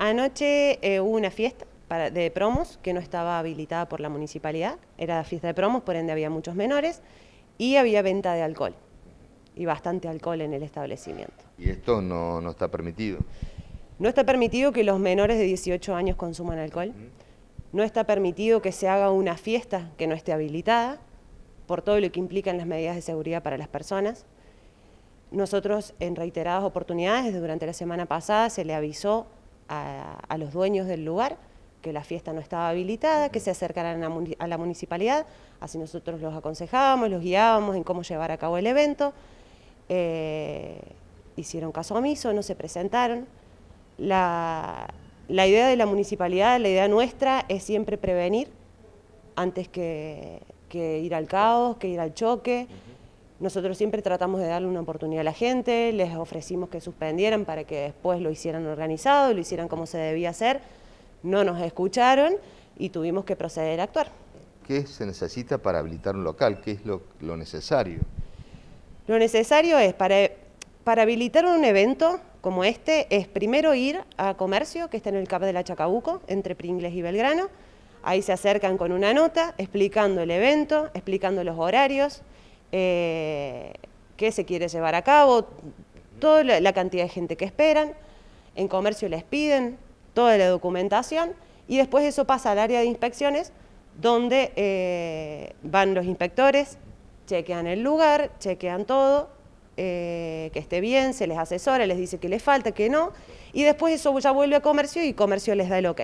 Anoche eh, hubo una fiesta de promos que no estaba habilitada por la municipalidad, era fiesta de promos, por ende había muchos menores, y había venta de alcohol, y bastante alcohol en el establecimiento. ¿Y esto no, no está permitido? No está permitido que los menores de 18 años consuman alcohol, no está permitido que se haga una fiesta que no esté habilitada, por todo lo que implican las medidas de seguridad para las personas. Nosotros en reiteradas oportunidades, durante la semana pasada, se le avisó a, los dueños del lugar que la fiesta no estaba habilitada, que se acercaran a, la municipalidad, así nosotros los aconsejábamos, los guiábamos en cómo llevar a cabo el evento. Eh, hicieron caso omiso, no se presentaron. La, idea de la municipalidad, la idea nuestra es siempre prevenir antes que ir al caos, que ir al choque. Nosotros siempre tratamos de darle una oportunidad a la gente, les ofrecimos que suspendieran para que después lo hicieran organizado, lo hicieran como se debía hacer, no nos escucharon y tuvimos que proceder a actuar. ¿Qué se necesita para habilitar un local? ¿Qué es lo, necesario? Lo necesario es, para, para habilitar un evento como este, es primero ir a comercio, que está en el CAP de la Chacabuco, entre Pringles y Belgrano. Ahí se acercan con una nota explicando el evento, explicando los horarios, eh, qué se quiere llevar a cabo, toda la cantidad de gente que esperan, en comercio les piden toda la documentación y después eso pasa al área de inspecciones donde eh, van los inspectores, chequean el lugar, chequean todo, eh, que esté bien, se les asesora, les dice que les falta, que no, y después eso ya vuelve a comercio y comercio les da el ok.